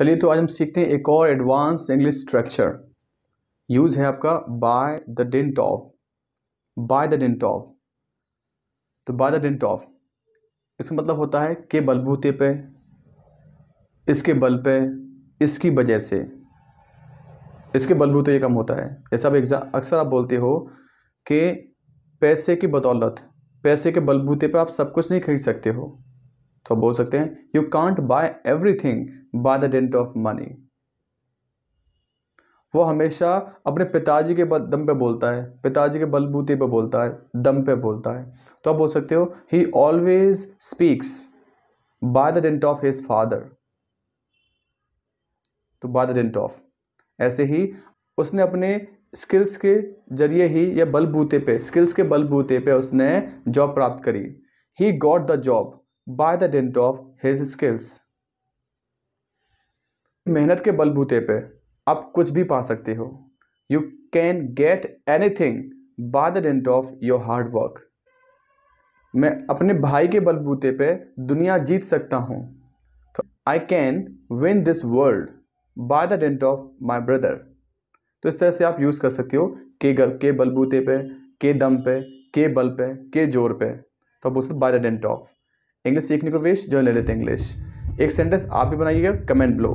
चलिए तो आज हम सीखते हैं एक और एडवांस इंग्लिश स्ट्रक्चर यूज़ है आपका by the dint of by the dint of तो बाय द डेंट ऑफ इसका मतलब होता है के बलबूते पे इसके बल पे इसकी वजह से इसके बलबूते ये कम होता है जैसे आप एग्जाम अक्सर आप बोलते हो कि पैसे की बदौलत पैसे के बलबूते पे आप सब कुछ नहीं खरीद सकते हो तो बोल सकते हैं you can't buy everything by the dint of money वो हमेशा अपने पिताजी के दम पे बोलता है पिताजी के बलबूते पे बोलता है दम पे बोलता है तो आप बोल सकते हो he always speaks by the dint of his father तो बाय द डेंट ऑफ ऐसे ही उसने अपने स्किल्स के जरिए ही या बलबूते पे स्किल्स के बलबूते पे उसने जॉब प्राप्त करी he got the job by the dint of his skills मेहनत के बलबूते पे आप कुछ भी पा सकते हो you can get anything by the dint of your hard work मैं अपने भाई के बलबूते पे दुनिया जीत सकता हूँ I can win this world by the dint of my brother तो इस तरह से आप यूज़ कर सकते हो के के बलबूते पे के दम पे के बल पे के जोर पे तो आप बोल सकते by the dint of English सीखने को वेश जो ले लेते हैं इंग्लिश एक सेंटेंस आप भी बनाइएगा कमेंट ब्लो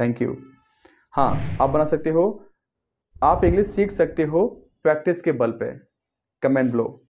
थैंक यू हाँ आप बना सकते हो आप इंग्लिश सीख सकते हो प्रैक्टिस के बल पे कमेंट ब्लो